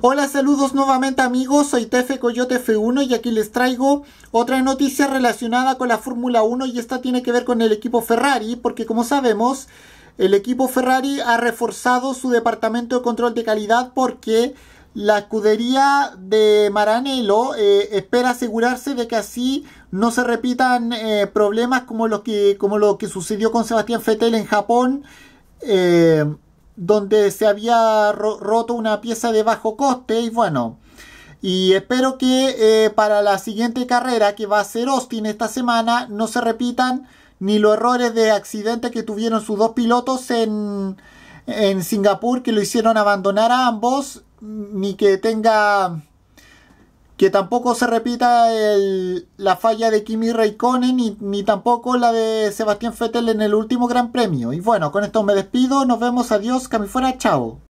Hola, saludos nuevamente amigos, soy Tefe Coyote F1 y aquí les traigo otra noticia relacionada con la Fórmula 1 y esta tiene que ver con el equipo Ferrari, porque como sabemos, el equipo Ferrari ha reforzado su departamento de control de calidad porque la escudería de Maranello eh, espera asegurarse de que así no se repitan eh, problemas como, los que, como lo que sucedió con Sebastián Fettel en Japón. Eh, donde se había roto una pieza de bajo coste y bueno, y espero que eh, para la siguiente carrera que va a ser Austin esta semana no se repitan ni los errores de accidente que tuvieron sus dos pilotos en, en Singapur que lo hicieron abandonar a ambos, ni que tenga que tampoco se repita la falla de Kimi Raikkonen ni, ni tampoco la de Sebastián Vettel en el último Gran Premio. Y bueno, con esto me despido, nos vemos, adiós, que fuera, chao.